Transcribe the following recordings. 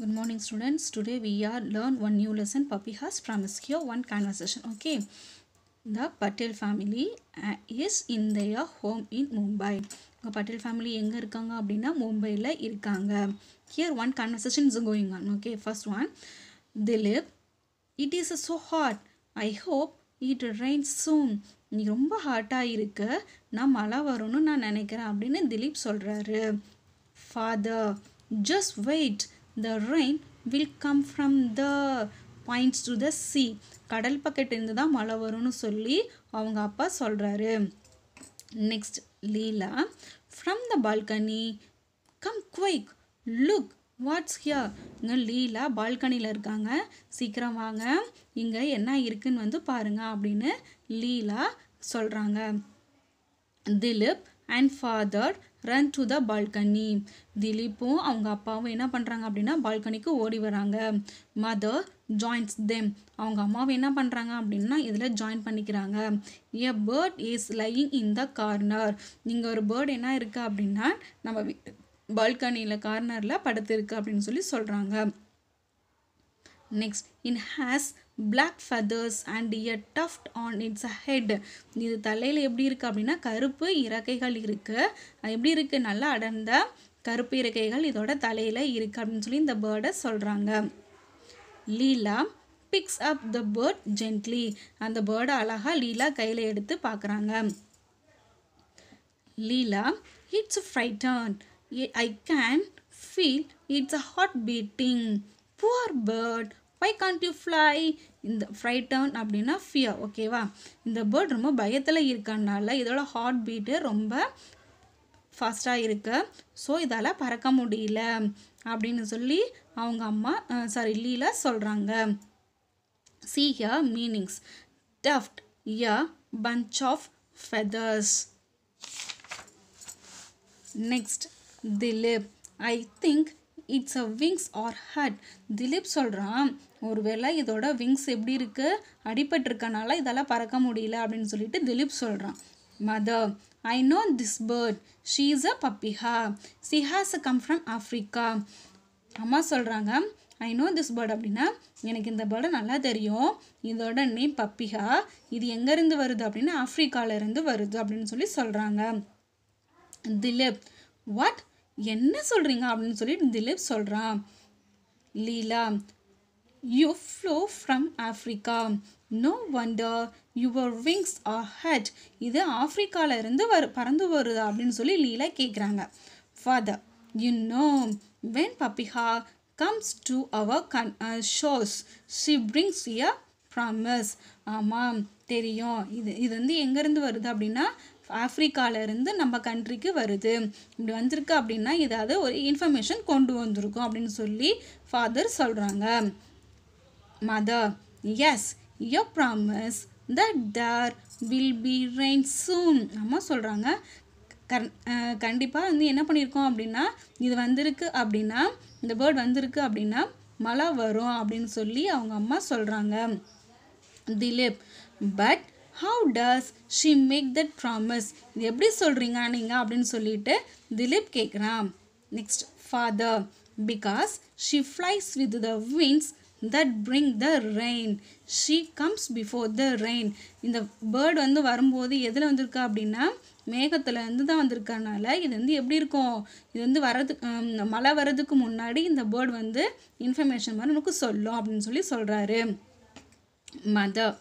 Good morning students. Today we are learn one new lesson Puppy has promised here one conversation. Okay. The Patel family uh, is in their home in Mumbai உங்கள் Patel family எங்கே இருக்காங்க அப்படின்னா மும்பையில் இருக்காங்க here one conversation is going on okay first one Dilip it is so hot I hope it rain soon நீ ரொம்ப ஹாட்டாக இருக்கு நான் மழை வரும்னு நான் நினைக்கிறேன் அப்படின்னு திலீப் சொல்கிறாரு father just wait the rain will come from the points to the sea கடல் பக்கெட்டிருந்து தான் மழை வரும்னு சொல்லி அவங்க அப்பா சொல்கிறாரு next Leela from the balcony come quick look what's here இங்கே லீலா பால்கனியில் இருக்காங்க சீக்கிரம் வாங்க இங்கே என்ன இருக்குன்னு வந்து பாருங்க அப்படின்னு லீலா சொல்கிறாங்க Dilip and father run to the balcony திலீப்பும் அவங்க அப்பாவும் என்ன பண்ணுறாங்க அப்படின்னா பால்கனிக்கு ஓடி வராங்க மதர் ஜாயின்ஸ் தெம் அவங்க அம்மாவை என்ன பண்ணுறாங்க அப்படின்னா இதில் ஜாயின் பண்ணிக்கிறாங்க a bird is lying in the corner இங்கே ஒரு பேர்ட் என்ன இருக்குது அப்படின்னா நம்ம பால்கனியில் கார்னரில் படுத்துருக்கு அப்படின்னு சொல்லி சொல்கிறாங்க next it has black feathers and a tuft on its head இது தலையில் எப்படி இருக்குது அப்படின்னா கருப்பு இறக்கைகள் இருக்குது எப்படி இருக்குது நல்லா அடர்ந்த கருப்பு இறக்கைகள் இதோட தலையில் இருக்குது அப்படின்னு சொல்லி இந்த பேர்டை சொல்கிறாங்க Leela picks up the bird gently அந்த பேர்டை அழகாக லீலா கையில் எடுத்து பார்க்குறாங்க Leela it's frightened I can feel its a heart beating poor bird why can't you fly இந்த ஃப்ரைட்டர்ன் அப்படின்னா ஃபியர் ஓகேவா இந்த பேர்ட் ரொம்ப பயத்தில் இருக்கனால இதோட ஹார்ட் பீட்டு ரொம்ப ஃபாஸ்ட்டாக இருக்கு ஸோ இதால் பறக்க முடியல அப்படின்னு சொல்லி அவங்க அம்மா சாரி லீலா சொல்கிறாங்க see here meanings tuft is a bunch of feathers next Dilip I think its a wings are hurt Dilip சொல்கிறான் ஒருவேளை இதோட விங்ஸ் எப்படி இருக்குது அடிபட்டிருக்கனால இதெல்லாம் பறக்க முடியல அப்படின்னு சொல்லிட்டு திலீப் சொல்கிறான் mother I know this bird she is a papiha she has come from Africa அம்மா சொல்கிறாங்க ஐ நோ திஸ் பேர்ட் அப்படின்னா எனக்கு இந்த பேர்டு நல்லா தெரியும் இதோட நேம் பப்பிஹா இது எங்கேருந்து வருது அப்படின்னா ஆஃப்ரிக்காவிலேருந்து வருது அப்படின்னு சொல்லி சொல்கிறாங்க திலீப் வாட் என்ன சொல்கிறீங்க அப்படின்னு சொல்லி திலீப் சொல்கிறான் Leela You flew from Africa. No wonder your wings are hurt இது ஆஃப்ரிக்காவிலேருந்து வரு பறந்து வருது அப்படின்னு சொல்லி லீலா கேட்குறாங்க father you know when papiha comes to our கன் ஷோஸ் ஷி பிரிங்ஸ் இயர் ப்ராமிஸ் ஆமாம் தெரியும் இது இது வந்து எங்கேருந்து வருது அப்படின்னா ஆஃப்ரிக்காவிலேருந்து நம்ம கண்ட்ரிக்கு வருது இப்படி வந்திருக்கு அப்படின்னா ஏதாவது ஒரு இன்ஃபர்மேஷன் கொண்டு வந்திருக்கும் அப்படின்னு சொல்லி ஃபாதர் சொல்கிறாங்க mother yes your promise that there will be rain soon. அம்மா சொல்கிறாங்க கண் கண்டிப்பாக வந்து என்ன பண்ணியிருக்கோம் அப்படின்னா இது வந்திருக்கு அப்படின்னா இந்த பேர்ட் வந்திருக்கு அப்படின்னா மழை வரும் அப்படின்னு சொல்லி அவங்க அம்மா சொல்கிறாங்க Dilip but how does she make that promise இது எப்படி சொல்கிறீங்க நீங்கள் அப்படின்னு சொல்லிட்டு திலீப் கேட்குறான் next father because she flies with the winds that bring the rain she comes before the rain இந்த பேர்டு வந்து வரும்போது எதில் வந்திருக்கா அப்படின்னா மேகத்தில் இருந்து தான் வந்திருக்கனால இது வந்து எப்படி இருக்கும் இது வந்து வரது மழை வர்றதுக்கு முன்னாடி இந்த பேர்டு வந்து இன்ஃபர்மேஷன் மாதிரி நமக்கு சொல்லும் அப்படின்னு சொல்லி சொல்கிறாரு மதர்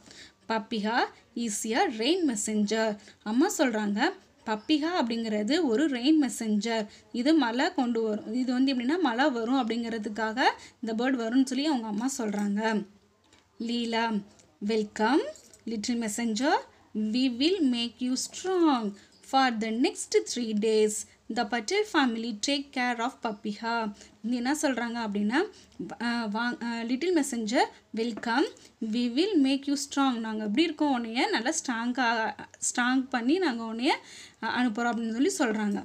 பப்பிஹா ஈஸியாக ரெயின் மெசஞ்சர் அம்மா சொல்கிறாங்க பப்பிகா அப்படிங்கிறது ஒரு ரெயின் மெசஞ்சர் இது மழை கொண்டு வரும் இது வந்து எப்படின்னா மழை வரும் அப்படிங்கிறதுக்காக இந்த பேர்ட் வரும்னு சொல்லி அவங்க அம்மா சொல்கிறாங்க Leela welcome little messenger we will make you strong for the next three days the Patel family take care of papiha இங்கே என்ன சொல்கிறாங்க அப்படின்னா வா little messenger welcome we will make you strong நாங்கள் எப்படி இருக்கோம் உன்னைய நல்லா ஸ்ட்ராங்காக ஸ்ட்ராங் பண்ணி நாங்கள் உன்னைய அனுப்புகிறோம் அப்படின்னு சொல்லி சொல்கிறாங்க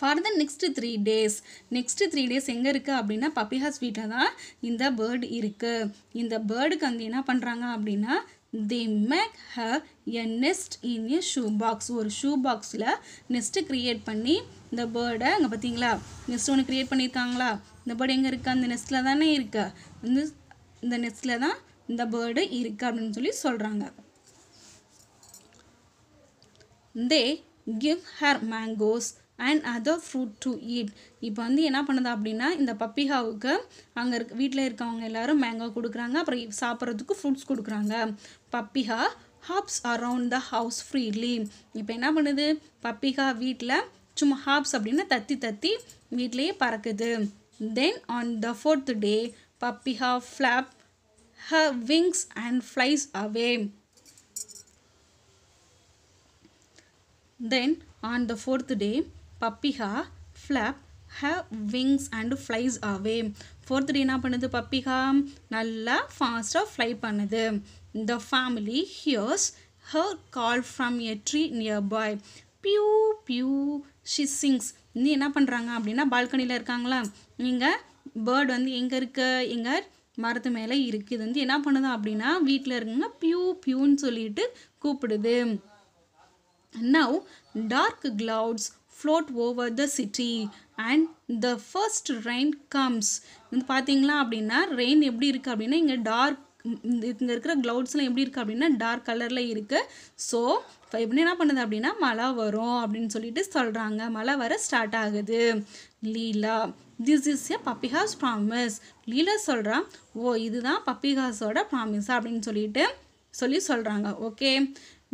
for the next three days next three days எங்கே இருக்குது அப்படின்னா பப்பிஹா ஸ்வீட்டை தான் இந்த பேர்டு இருக்குது இந்த பேர்டுக்கு வந்து என்ன பண்ணுறாங்க அப்படின்னா they make her a nest in a shoe box ஒரு ஷூ பாக்ஸில் நெஸ்ட்டு க்ரியேட் பண்ணி இந்த பேர்டை அங்கே பார்த்தீங்களா நெஸ்ட் ஒன்று க்ரியேட் பண்ணியிருக்காங்களா இந்த பேர்டு எங்கே இருக்கா அந்த நெஸ்ட்டில் தானே இருக்கு வந்து இந்த நெஸ்ட்டில் தான் இந்த பேர்டு இருக்குது அப்படின்னு சொல்லி சொல்கிறாங்க they give her mangoes and other fruit to eat இப்போ வந்து என்ன பண்ணுது அப்படின்னா இந்த பப்பிஹாவுக்கு அங்கே இருக்க வீட்டில் இருக்கவங்க எல்லோரும் மேங்கோ கொடுக்குறாங்க அப்புறம் சாப்பிட்றதுக்கு ஃப்ரூட்ஸ் கொடுக்குறாங்க papiha hops around the house freely இப்போ என்ன பண்ணுது பப்பிகா வீட்டில் சும்மா ஹாப்ஸ் அப்படின்னா தத்தி தத்தி வீட்லேயே பறக்குது then on the fourth day papiha flap her wings and flies away then on the fourth day papiha flap her wings and flies away fourth day என்ன பண்ணுது பப்பிகா நல்லா ஃபாஸ்ட்டாக ஃப்ளை பண்ணுது the family hears her call from a tree nearby பியூ பியூ she sings வந்து என்ன பண்ணுறாங்க அப்படின்னா பால்கனியில் இருக்காங்களா நீங்கள் பேர்டு வந்து எங்கே இருக்க எங்கே மரத்து மேலே இருக்குது இது வந்து என்ன பண்ணுது அப்படின்னா வீட்டில் இருக்குங்க பியூ பியூன்னு சொல்லிட்டு கூப்பிடுது now dark clouds float over the city and the first rain comes வந்து பார்த்தீங்களா அப்படின்னா ரெயின் எப்படி இருக்குது அப்படின்னா இங்கே டார்க் இங்கே இருக்கிற க்ளவுட்ஸ்லாம் எப்படி இருக்குது அப்படின்னா டார்க் கலரில் இருக்குது ஸோ இப்போ எப்படி என்ன பண்ணுது அப்படின்னா மழை வரும் அப்படின்னு சொல்லிட்டு சொல்கிறாங்க மழை வர ஸ்டார்ட் ஆகுது Leela this is a papiha's promise Leela சொல்கிறான் ஓ இதுதான் பப்பிஹாஸோட ப்ராமிஸ் அப்படின்னு சொல்லிட்டு சொல்லி சொல்கிறாங்க okay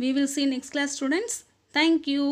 we will see next class students thank you